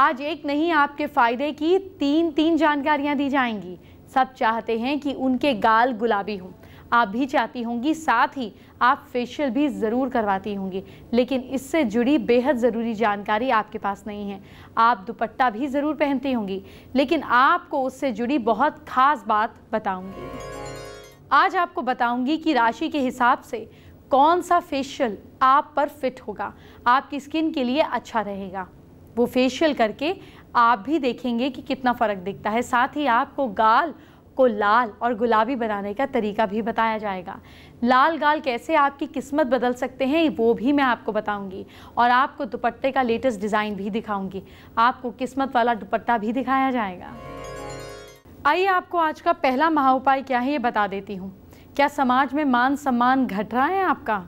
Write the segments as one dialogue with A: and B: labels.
A: आज एक नहीं आपके फ़ायदे की तीन तीन जानकारियाँ दी जाएंगी सब चाहते हैं कि उनके गाल गुलाबी हों आप भी चाहती होंगी साथ ही आप फेशियल भी ज़रूर करवाती होंगी लेकिन इससे जुड़ी बेहद ज़रूरी जानकारी आपके पास नहीं है आप दुपट्टा भी ज़रूर पहनती होंगी लेकिन आपको उससे जुड़ी बहुत ख़ास बात बताऊंगी आज आपको बताऊंगी कि राशि के हिसाब से कौन सा फेशियल आप पर फिट होगा आपकी स्किन के लिए अच्छा रहेगा वो फेशियल करके आप भी देखेंगे कि कितना फ़र्क दिखता है साथ ही आपको गाल को लाल और गुलाबी बनाने का तरीका भी बताया जाएगा लाल गाल कैसे आपकी किस्मत बदल सकते हैं वो भी मैं आपको बताऊंगी और आपको दुपट्टे का लेटेस्ट डिज़ाइन भी दिखाऊंगी आपको किस्मत वाला दुपट्टा भी दिखाया जाएगा आइए आपको आज का पहला महा उपाय क्या है ये बता देती हूँ क्या समाज में मान सम्मान घट रहा है आपका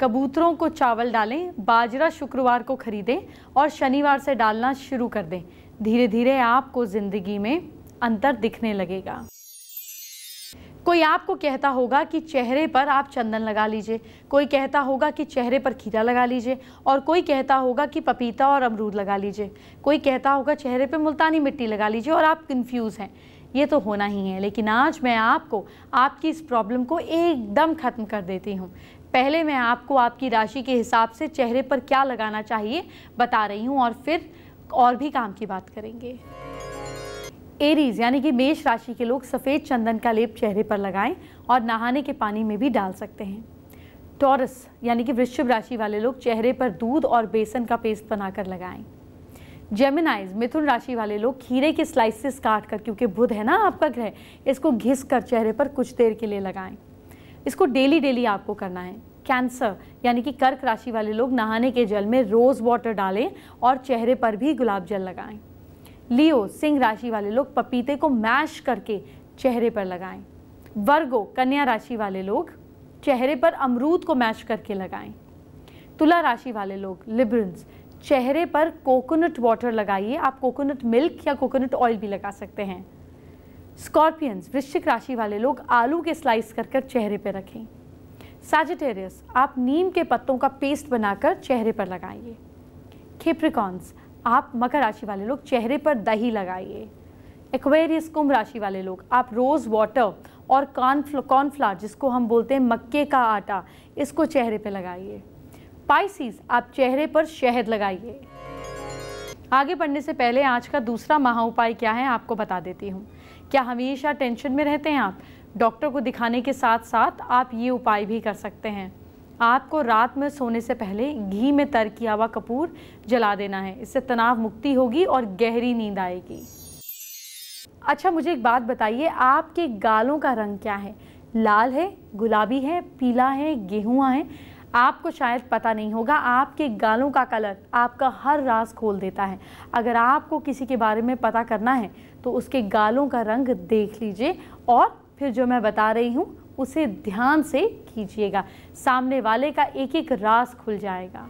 A: कबूतरों को चावल डालें बाजरा शुक्रवार को खरीदें और शनिवार से डालना शुरू कर दें धीरे धीरे आपको ज़िंदगी में अंतर दिखने लगेगा कोई आपको कहता होगा कि चेहरे पर आप चंदन लगा लीजिए कोई कहता होगा कि चेहरे पर खीरा लगा लीजिए और कोई कहता होगा कि पपीता और अमरूद लगा लीजिए कोई कहता होगा चेहरे पर मुल्तानी मिट्टी लगा लीजिए और आप कंफ्यूज हैं ये तो होना ही है लेकिन आज मैं आपको आपकी इस प्रॉब्लम को एकदम ख़त्म कर देती हूँ पहले मैं आपको आपकी राशि के हिसाब से चेहरे पर क्या लगाना चाहिए बता रही हूँ और फिर और भी काम की बात करेंगे एरीज यानी कि मेष राशि के लोग सफ़ेद चंदन का लेप चेहरे पर लगाएं और नहाने के पानी में भी डाल सकते हैं टॉरस यानी कि वृश्चिक राशि वाले लोग चेहरे पर दूध और बेसन का पेस्ट बनाकर लगाएं जेमिनाइज मिथुन राशि वाले लोग खीरे के स्लाइसेस काट कर क्योंकि बुध है ना आपका ग्रह इसको घिस कर चेहरे पर कुछ देर के लिए लगाएं इसको डेली डेली आपको करना है कैंसर यानी कि कर्क राशि वाले लोग नहाने के जल में रोज़ वाटर डालें और चेहरे पर भी गुलाब जल लगाएं लियो सिंह राशि वाले लोग पपीते को मैश करके चेहरे पर लगाएं वर्गो कन्या राशि वाले लोग चेहरे पर अमरूद को मैश करके लगाएं तुला राशि वाले लोग लिब्रंस चेहरे पर कोकोनट वाटर लगाइए आप कोकोनट मिल्क या कोकोनट ऑयल भी लगा सकते हैं स्कॉर्पियंस वृश्चिक राशि वाले लोग आलू के स्लाइस कर कर चेहरे पर रखें सैजिटेरियस आप नीम के पत्तों का पेस्ट बनाकर चेहरे पर लगाइए खेप्रिकॉन्स आप मकर राशि वाले लोग चेहरे पर दही लगाइए एक्वेरियस कुंभ राशि वाले लोग आप रोज़ वाटर और कॉर्नफ्ल कॉर्नफ्लावर जिसको हम बोलते हैं मक्के का आटा इसको चेहरे पर लगाइए पाइसीज आप चेहरे पर शहद लगाइए आगे बढ़ने से पहले आज का दूसरा महा उपाय क्या है आपको बता देती हूँ क्या हमेशा टेंशन में रहते हैं आप डॉक्टर को दिखाने के साथ साथ आप ये उपाय भी कर सकते हैं आपको रात में सोने से पहले घी में तर किया हुआ कपूर जला देना है इससे तनाव मुक्ति होगी और गहरी नींद आएगी अच्छा मुझे एक बात बताइए आपके गालों का रंग क्या है लाल है गुलाबी है पीला है गेहूँ है आपको शायद पता नहीं होगा आपके गालों का कलर आपका हर राज खोल देता है अगर आपको किसी के बारे में पता करना है तो उसके गालों का रंग देख लीजिए और फिर जो मैं बता रही हूँ उसे ध्यान से कीजिएगा सामने वाले का एक एक रास खुल जाएगा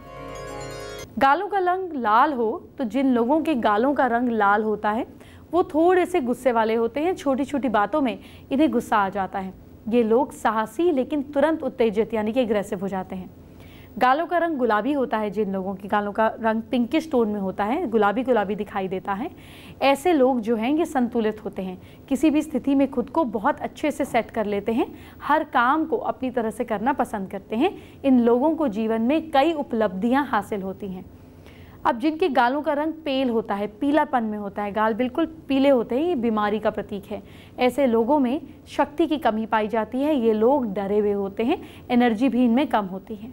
A: गालों का रंग लाल हो तो जिन लोगों के गालों का रंग लाल होता है वो थोड़े से गुस्से वाले होते हैं छोटी छोटी बातों में इन्हें गुस्सा आ जाता है ये लोग साहसी लेकिन तुरंत उत्तेजित यानी कि एग्रेसिव हो जाते हैं गालों का रंग गुलाबी होता है जिन लोगों के गालों का रंग पिंकिश टोन में होता है गुलाबी गुलाबी दिखाई देता है ऐसे लोग जो हैं ये संतुलित होते हैं किसी भी स्थिति में खुद को बहुत अच्छे से सेट कर लेते हैं हर काम को अपनी तरह से करना पसंद करते हैं इन लोगों को जीवन में कई उपलब्धियाँ हासिल होती हैं अब जिनके गालों का रंग पेल होता है पीलापन में होता है गाल बिल्कुल पीले होते हैं ये बीमारी का प्रतीक है ऐसे लोगों में शक्ति की कमी पाई जाती है ये लोग डरे हुए होते हैं एनर्जी भी इनमें कम होती है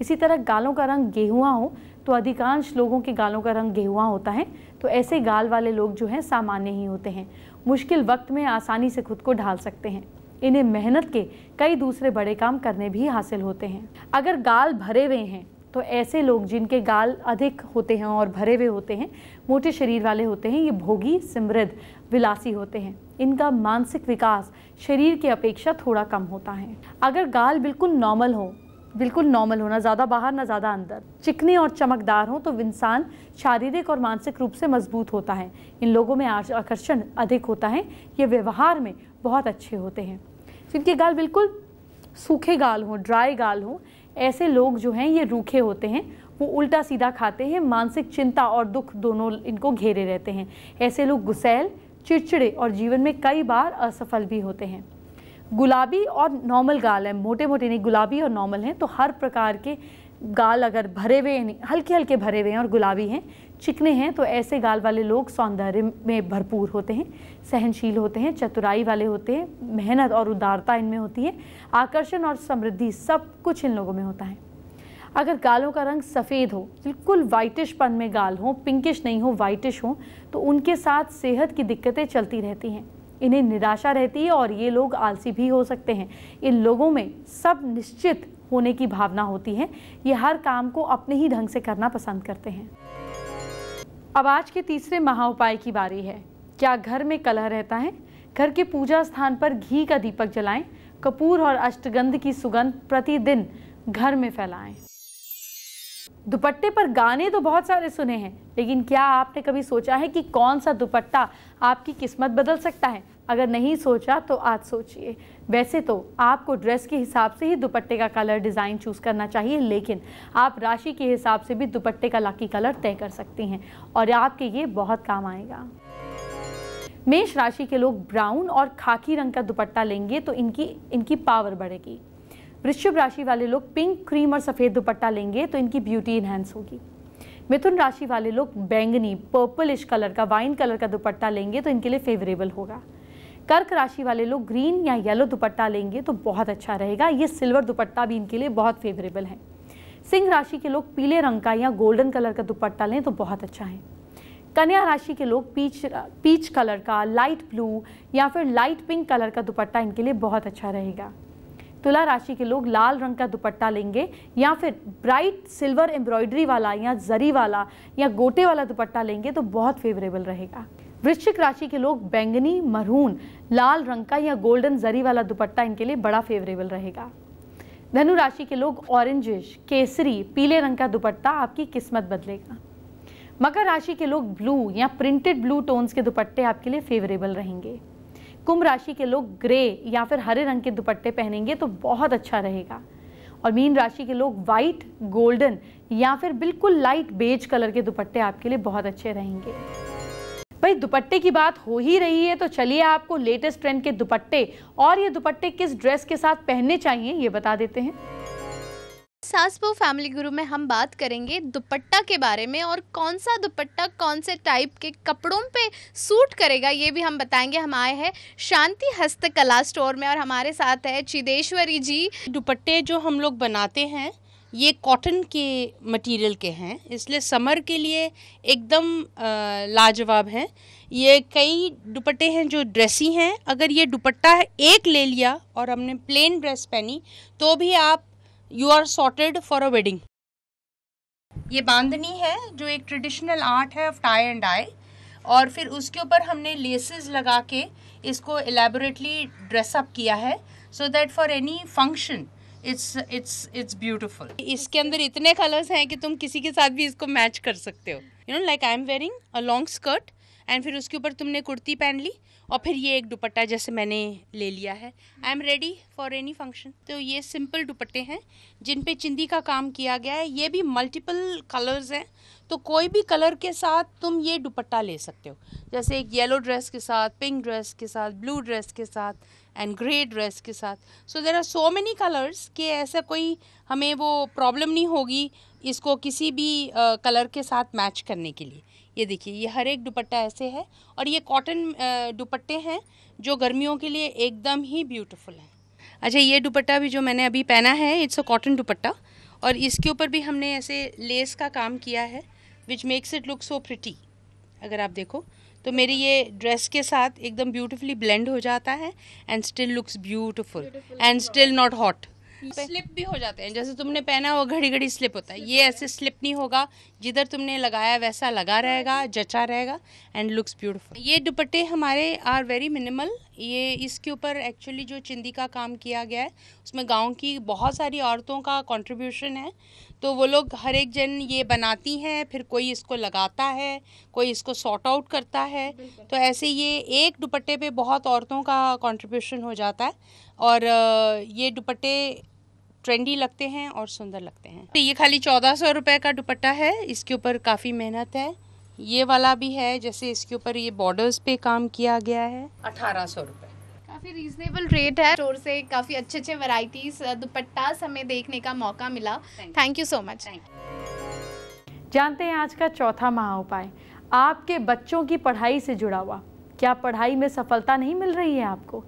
A: इसी तरह गालों का रंग गेहुआ हो तो अधिकांश लोगों के गालों का रंग गेहुआ होता है तो ऐसे गाल वाले लोग जो हैं सामान्य ही होते हैं मुश्किल वक्त में आसानी से खुद को ढाल सकते हैं इन्हें मेहनत के कई दूसरे बड़े काम करने भी हासिल होते हैं अगर गाल भरे हुए हैं तो ऐसे लोग जिनके गाल अधिक होते हैं और भरे हुए होते हैं मोटे शरीर वाले होते हैं ये भोगी समृद्ध विलासी होते हैं इनका मानसिक विकास शरीर की अपेक्षा थोड़ा कम होता है अगर गाल बिल्कुल नॉर्मल हो बिल्कुल नॉर्मल होना ज़्यादा बाहर ना ज़्यादा अंदर चिकने और चमकदार हों तो इंसान शारीरिक और मानसिक रूप से मजबूत होता है इन लोगों में आकर्षण अधिक होता है ये व्यवहार में बहुत अच्छे होते हैं जिनके गाल बिल्कुल सूखे गाल हों ड्राई गाल हों ऐसे लोग जो हैं ये रूखे होते हैं वो उल्टा सीधा खाते हैं मानसिक चिंता और दुख दोनों इनको घेरे रहते हैं ऐसे लोग गुसैल चिड़चिड़े और जीवन में कई बार असफल भी होते हैं गुलाबी और नॉर्मल गाल हैं मोटे मोटे नहीं गुलाबी और नॉर्मल हैं तो हर प्रकार के गाल अगर भरे हुए हल्के हल्के भरे हुए हैं और गुलाबी हैं चिकने हैं तो ऐसे गाल वाले लोग सौंदर्य में भरपूर होते हैं सहनशील होते हैं चतुराई वाले होते हैं मेहनत और उदारता इनमें होती है आकर्षण और समृद्धि सब कुछ इन लोगों में होता है अगर गालों का रंग सफ़ेद हो बिल्कुल वाइटिशपन में गाल हो पिंकिश नहीं हो वाइटिश हो तो उनके साथ सेहत की दिक्कतें चलती रहती हैं इन्हें निराशा रहती है और ये लोग आलसी भी हो सकते हैं इन लोगों में सब निश्चित होने की भावना होती है ये हर काम को अपने ही ढंग से करना पसंद करते हैं अब आज के तीसरे महा उपाय की बारी है क्या घर में कलह रहता है घर के पूजा स्थान पर घी का दीपक जलाएं कपूर और अष्टगंध की सुगंध प्रतिदिन घर में फैलाएं दुपट्टे पर गाने तो बहुत सारे सुने हैं लेकिन क्या आपने कभी सोचा है कि कौन सा दुपट्टा आपकी किस्मत बदल सकता है अगर नहीं सोचा तो आज सोचिए वैसे तो आपको ड्रेस के हिसाब से ही दुपट्टे का कलर डिज़ाइन चूज़ करना चाहिए लेकिन आप राशि के हिसाब से भी दुपट्टे का लाकी कलर तय कर सकती हैं और आपके ये बहुत काम आएगा मेष राशि के लोग ब्राउन और खाकी रंग का दुपट्टा लेंगे तो इनकी इनकी पावर बढ़ेगी वृश्चिक राशि वाले लोग पिंक क्रीम और सफ़ेद दुपट्टा लेंगे तो इनकी ब्यूटी इन्हेंस होगी मिथुन राशि वाले लोग बैंगनी पर्पलिश कलर का वाइन कलर का दुपट्टा लेंगे तो इनके लिए फेवरेबल होगा कर्क राशि वाले लोग ग्रीन या येलो दुपट्टा लेंगे तो बहुत अच्छा रहेगा ये सिल्वर दुपट्टा भी इनके लिए बहुत फेवरेबल है सिंह राशि के लोग पीले रंग का या गोल्डन कलर का दुपट्टा लें तो बहुत अच्छा है कन्या राशि के लोग पीच पीच कलर का लाइट ब्लू या फिर लाइट पिंक कलर का दुपट्टा इनके लिए बहुत अच्छा रहेगा तुला राशि के लोग लाल रंग का दुपट्टा लेंगे या फिर ब्राइट सिल्वर एम्ब्रॉयडरी वाला या जरी वाला या गोटे वाला दुपट्टा लेंगे तो बहुत फेवरेबल रहेगा वृश्चिक राशि के लोग बैंगनी मरून लाल रंग का या गोल्डन जरी वाला दुपट्टा इनके लिए बड़ा फेवरेबल रहेगा धनु राशि के लोग ऑरेंजिश केसरी पीले रंग का दुपट्टा आपकी किस्मत बदलेगा मकर राशि के लोग ब्लू या प्रिंटेड ब्लू टोन्स के दुपट्टे आपके लिए फेवरेबल रहेंगे कुंभ राशि के लोग ग्रे या फिर हरे रंग के दुपट्टे पहनेंगे तो बहुत अच्छा रहेगा और मीन राशि के लोग वाइट गोल्डन या फिर बिल्कुल लाइट बेज कलर के दुपट्टे आपके लिए बहुत अच्छे रहेंगे भाई दुपट्टे की बात हो ही रही है तो चलिए आपको लेटेस्ट ट्रेंड के दुपट्टे और ये दुपट्टे किस ड्रेस के साथ पहनने चाहिए ये बता देते हैं सासबो फैमिली गुरु में हम बात करेंगे दुपट्टा के बारे में और कौन सा दुपट्टा कौन से टाइप
B: के कपड़ों पे सूट करेगा ये भी हम बताएंगे हम आए हैं शांति हस्तकला स्टोर में और हमारे साथ है चिदेश्वरी जी दुपट्टे जो हम लोग बनाते हैं ये कॉटन के मटेरियल के हैं इसलिए समर के लिए एकदम लाजवाब हैं ये कई दुपट्टे हैं जो ड्रेसी हैं अगर ये दुपट्टा एक ले लिया और हमने प्लेन ड्रेस पहनी तो भी आप you are sorted for a wedding ये बांधनी है जो एक ट्रेडिशनल आर्ट है ऑफ टाई एंड आई और फिर उसके ऊपर हमने लेसेस लगा के इसको एलेबोरेटली ड्रेसअप किया है so that for any function it's it's it's beautiful इसके अंदर इतने कलर्स हैं कि तुम किसी के साथ भी इसको मैच कर सकते हो you know like I am wearing a long skirt and फिर उसके ऊपर तुमने कुर्ती पहन ली और फिर ये एक दुपट्टा जैसे मैंने ले लिया है I am ready for any function तो ये सिंपल दुपट्टे हैं जिन पे चिंदी का काम किया गया है ये भी मल्टीपल कलर्स हैं तो कोई भी कलर के साथ तुम ये दुपट्टा ले सकते हो जैसे एक येलो ड्रेस के साथ पिंक ड्रेस के साथ ब्लू ड्रेस के साथ एंड ग्रे ड्रेस के साथ so there are so many colours कि ऐसा कोई हमें वो प्रॉब्लम नहीं होगी इसको किसी भी कलर के साथ मैच करने के लिए ये देखिए ये हर एक दुपट्टा ऐसे है और ये कॉटन दुपट्टे हैं जो गर्मियों के लिए एकदम ही ब्यूटीफुल हैं अच्छा ये दुपट्टा भी जो मैंने अभी पहना है इट्स अ कॉटन दुपट्टा और इसके ऊपर भी हमने ऐसे लेस का काम किया है which makes it look so pretty अगर आप देखो तो मेरी ये ड्रेस के साथ एकदम ब्यूटीफुली ब्लेंड हो जाता है and still looks beautiful and still not hot slip भी हो जाते हैं जैसे तुमने पहना हो घड़ी घड़ी स्लिप होता है ये ऐसे स्लिप नहीं होगा जिधर तुमने लगाया वैसा लगा रहेगा जचा रहेगा एंड लुक्स ब्यूटीफुल ये दुपट्टे हमारे आर वेरी मिनिमल ये इसके ऊपर एक्चुअली जो चिंदी का काम किया गया है उसमें गांव की बहुत सारी औरतों का कंट्रीब्यूशन है तो वो लोग हर एक जन ये बनाती हैं फिर कोई इसको लगाता है कोई इसको सॉर्ट आउट करता है तो ऐसे ये एक दुपट्टे पे बहुत औरतों का कंट्रीब्यूशन हो जाता है और ये दुपट्टे ट्रेंडी लगते हैं और सुंदर लगते हैं तो ये खाली चौदह सौ रुपये का दुपट्टा है इसके ऊपर काफ़ी मेहनत है ये वाला भी है जैसे इसके ऊपर ये बॉर्डर्स पे काम किया गया है अठारह सौ रुपये काफ़ी रीजनेबल रेट है
A: स्टोर से काफ़ी अच्छे अच्छे वैरायटीज दुपट्टा हमें देखने का मौका मिला थैंक यू सो मच जानते हैं आज का चौथा महा उपाय आपके बच्चों की पढ़ाई से जुड़ा हुआ क्या पढ़ाई में सफलता नहीं मिल रही है आपको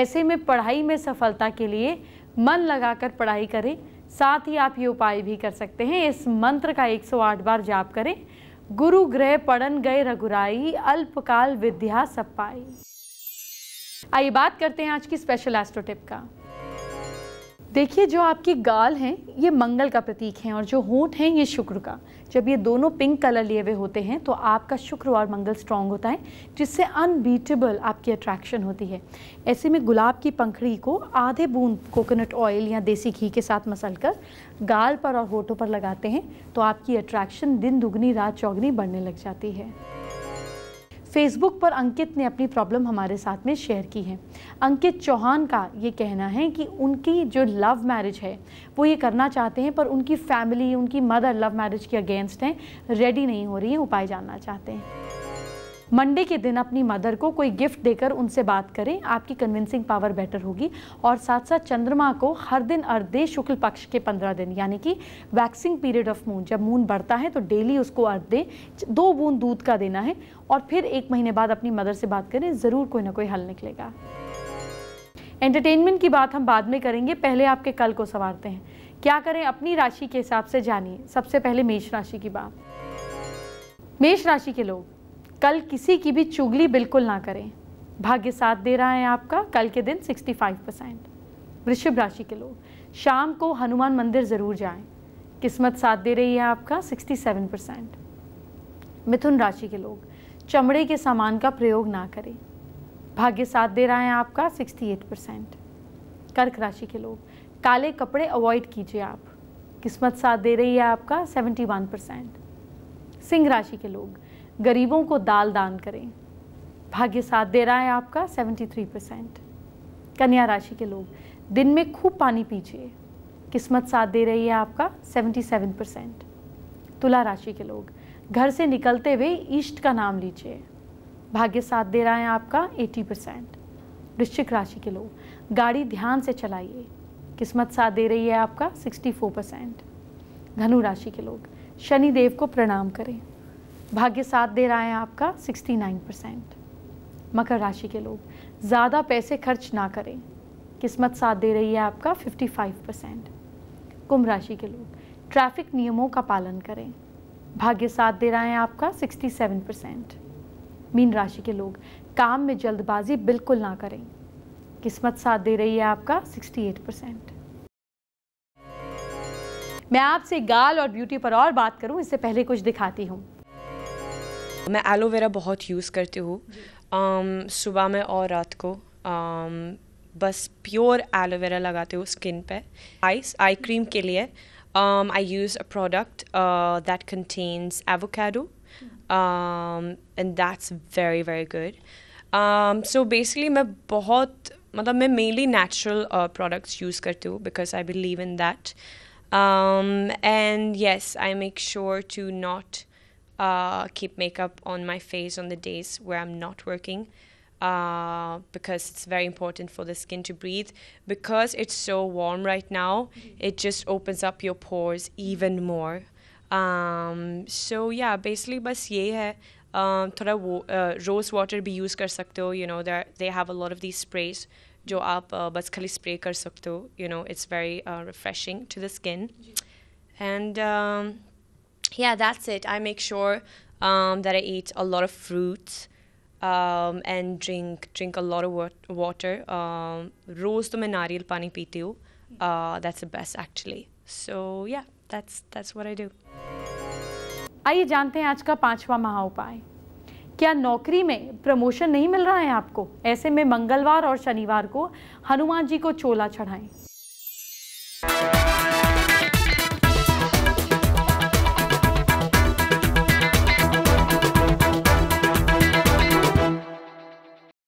A: ऐसे में पढ़ाई में सफलता के लिए मन लगाकर पढ़ाई करें साथ ही आप ये उपाय भी कर सकते हैं इस मंत्र का 108 बार जाप करें गुरु ग्रह पढ़न गए रघुराई अल्पकाल विद्या सपाई आइए बात करते हैं आज की स्पेशल एस्ट्रो टिप का देखिए जो आपकी गाल हैं ये मंगल का प्रतीक हैं और जो होंठ हैं ये शुक्र का जब ये दोनों पिंक कलर लिए हुए होते हैं तो आपका शुक्र और मंगल स्ट्रांग होता है जिससे अनबीटेबल आपकी अट्रैक्शन होती है ऐसे में गुलाब की पंखड़ी को आधे बूंद कोकोनट ऑयल या देसी घी के साथ मसल कर गाल पर और होठों पर लगाते हैं तो आपकी अट्रैक्शन दिन दुगनी रात चौगनी बढ़ने लग जाती है फेसबुक पर अंकित ने अपनी प्रॉब्लम हमारे साथ में शेयर की है अंकित चौहान का ये कहना है कि उनकी जो लव मैरिज है वो ये करना चाहते हैं पर उनकी फैमिली उनकी मदर लव मैरिज के अगेंस्ट हैं रेडी नहीं हो रही हैं उपाय जानना चाहते हैं मंडे के दिन अपनी मदर को कोई गिफ्ट देकर उनसे बात करें आपकी कन्विंसिंग पावर बेटर होगी और साथ साथ चंद्रमा को हर दिन अर्धे शुक्ल पक्ष के पंद्रह दिन यानी कि वैक्सिंग पीरियड ऑफ मून जब मून बढ़ता है तो डेली उसको अर्धे दो बूंद दूध का देना है और फिर एक महीने बाद अपनी मदर से बात करें ज़रूर कोई ना कोई हल निकलेगा एंटरटेनमेंट की बात हम बाद में करेंगे पहले आपके कल को संवारते हैं क्या करें अपनी राशि के हिसाब से जानिए सबसे पहले मेष राशि की बात मेष राशि के लोग कल किसी की भी चुगली बिल्कुल ना करें भाग्य साथ दे रहा है आपका कल के दिन 65 परसेंट वृषभ राशि के लोग शाम को हनुमान मंदिर ज़रूर जाएं किस्मत साथ दे रही है आपका 67 परसेंट मिथुन राशि के लोग चमड़े के सामान का प्रयोग ना करें भाग्य साथ दे रहा है आपका 68 परसेंट कर्क राशि के लोग काले कपड़े अवॉइड कीजिए आप किस्मत साथ दे रही है आपका 71 परसेंट सिंह राशि के लोग गरीबों को दाल दान करें भाग्य साथ दे रहा है आपका 73 परसेंट कन्या राशि के लोग दिन में खूब पानी पीजिए किस्मत साथ दे रही है आपका 77 परसेंट तुला राशि के लोग घर से निकलते हुए ईष्ट का नाम लीजिए भाग्य साथ दे रहा है आपका 80 परसेंट वृश्चिक राशि के लोग गाड़ी ध्यान से चलाइए किस्मत साथ दे रही है आपका 64 परसेंट धनु राशि के लोग शनि देव को प्रणाम करें भाग्य साथ दे रहा है आपका 69 परसेंट मकर राशि के लोग ज़्यादा पैसे खर्च ना करें किस्मत साथ दे रही है आपका 55 परसेंट कुंभ राशि के लोग ट्रैफिक नियमों का पालन करें भाग्य साथ दे रहा है आपका 67 परसेंट मीन राशि के लोग काम में जल्दबाजी बिल्कुल ना करें किस्मत साथ दे रही है आपका 68 परसेंट मैं आपसे गाल और ब्यूटी पर और बात करूं इससे पहले कुछ दिखाती हूं मैं एलोवेरा
C: बहुत यूज़ करती हूँ um, सुबह में और रात को um, बस प्योर एलोवेरा लगाती हूँ स्किन पे आइस आई क्रीम के लिए I use a product that contains avocado and that's very very good so basically मैं बहुत मतलब मैं मेनली नेचुरल प्रोडक्ट्स यूज़ करती हूँ because I believe in that and yes I make sure to not uh, keep makeup on my face on the days where I'm not working uh, because it's very important for the skin to breathe. Because it's so warm right now, mm-hmm. it just opens up your pores even more. Um, so yeah, basically बस ये है थोड़ा वो rose water भी you कर सकते हो a lot of these sprays a lot of the sprays जो आप बस खाली स्प्रे कर सकते हो you know it's very refreshing to the skin and yeah, that's it. I make sure um, that I eat a lot of fruits um, and drink drink a lot of water. Rose to मैं pani पानी That's the best actually. So yeah, that's
A: that's what I do. आइए जानते हैं आज का पांचवा महा उपाय क्या नौकरी में प्रमोशन नहीं मिल रहा है आपको ऐसे में मंगलवार और शनिवार को हनुमान जी को चोला चढ़ाएं